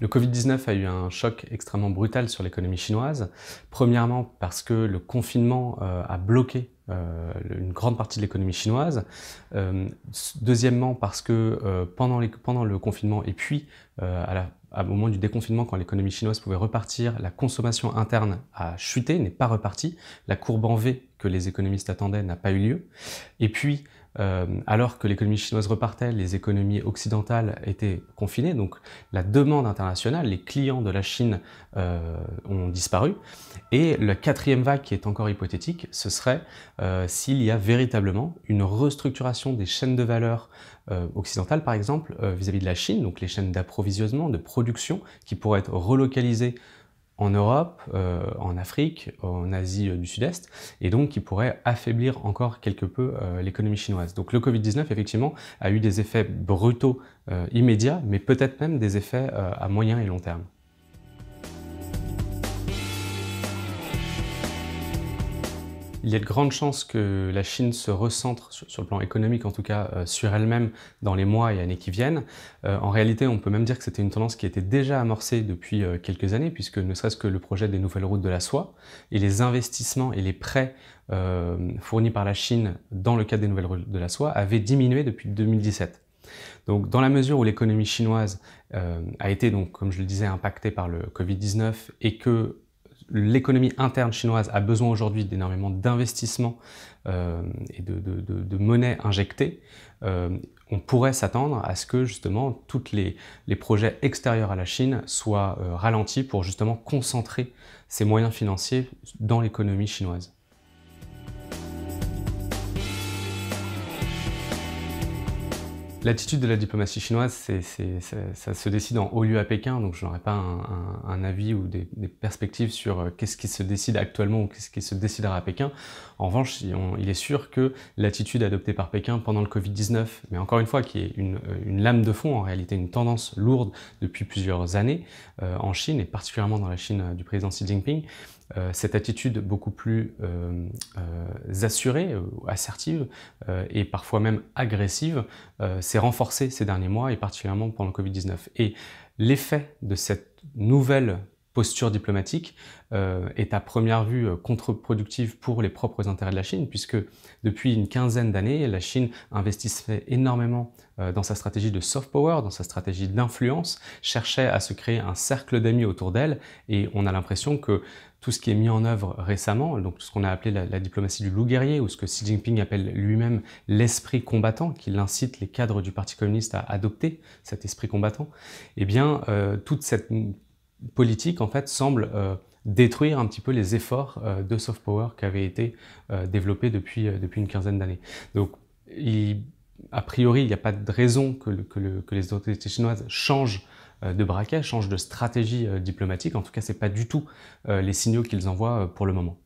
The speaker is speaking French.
Le Covid-19 a eu un choc extrêmement brutal sur l'économie chinoise. Premièrement parce que le confinement euh, a bloqué euh, une grande partie de l'économie chinoise. Euh, deuxièmement parce que pendant, le confinement et puis à au moment du déconfinement, quand l'économie chinoise pouvait repartir, la consommation interne a chuté, n'est pas repartie. La courbe en V que les économistes attendaient n'a pas eu lieu. Et puis, euh, alors que l'économie chinoise repartait, les économies occidentales étaient confinées, donc la demande internationale, les clients de la Chine euh, ont disparu. Et la quatrième vague qui est encore hypothétique, ce serait euh, s'il y a véritablement une restructuration des chaînes de valeur occidentales, par exemple, vis à -vis de la Chine, donc les chaînes d'approvisionnement, de production, qui pourraient être relocalisées en Europe, euh, en Afrique, en Asie euh, du Sud-Est, et donc qui pourrait affaiblir encore quelque peu euh, l'économie chinoise. Donc le Covid-19, effectivement, a eu des effets brutaux immédiats, mais peut-être même des effets à moyen et long terme. il y a de grandes chances que la Chine se recentre, sur, le plan économique en tout cas, euh, sur elle-même dans les mois et années qui viennent. Euh, en réalité, on peut même dire que c'était une tendance qui était déjà amorcée depuis euh, quelques années, puisque ne serait-ce que le projet des nouvelles routes de la soie et les investissements et les prêts fournis par la Chine dans le cadre des nouvelles routes de la soie avaient diminué depuis 2017. Donc, dans la mesure où l'économie chinoise a été, donc, comme je le disais, impactée par le Covid-19 et que l'économie interne chinoise a besoin aujourd'hui d'énormément d'investissements euh, et de, de, de, monnaie injectée, euh, on pourrait s'attendre à ce que justement tous les, les, projets extérieurs à la Chine soient euh, ralentis pour justement concentrer ces moyens financiers dans l'économie chinoise. L'attitude de la diplomatie chinoise, ça, se décide en haut lieu à Pékin, donc je n'aurai pas un, avis ou des, perspectives sur euh, qu'est-ce qui se décide actuellement ou qu'est-ce qui se décidera à Pékin. En revanche, il est sûr que l'attitude adoptée par Pékin pendant le Covid-19, mais encore une fois, qui est euh, une, lame de fond, en réalité une tendance lourde depuis plusieurs années euh, en Chine, et particulièrement dans la Chine du président Xi Jinping, cette attitude beaucoup plus assurée, assertive et parfois même agressive, renforcé ces derniers mois et particulièrement pendant le Covid-19. Et l'effet de cette nouvelle posture diplomatique euh, est à première vue euh, contre-productive pour les propres intérêts de la Chine, puisque depuis une quinzaine d'années, la Chine investissait énormément euh, dans sa stratégie de soft power, dans sa stratégie d'influence, cherchait à se créer un cercle d'amis autour d'elle, et on a l'impression que tout ce qui est mis en œuvre récemment, donc ce qu'on a appelé la, diplomatie du loup guerrier, ou ce que Xi Jinping appelle lui-même l'esprit combattant, qui incite les cadres du Parti communiste à adopter cet esprit combattant, eh bien, euh, toute cette politique, en fait, semble euh, détruire un petit peu les efforts euh, de soft power qui avaient été développés depuis, depuis une quinzaine d'années. Donc, il a priori, il n'y a pas de raison que, les autorités chinoises changent euh, de braquet, changent de stratégie euh, diplomatique. En tout cas, ce n'est pas du tout euh, les signaux qu'ils envoient pour le moment.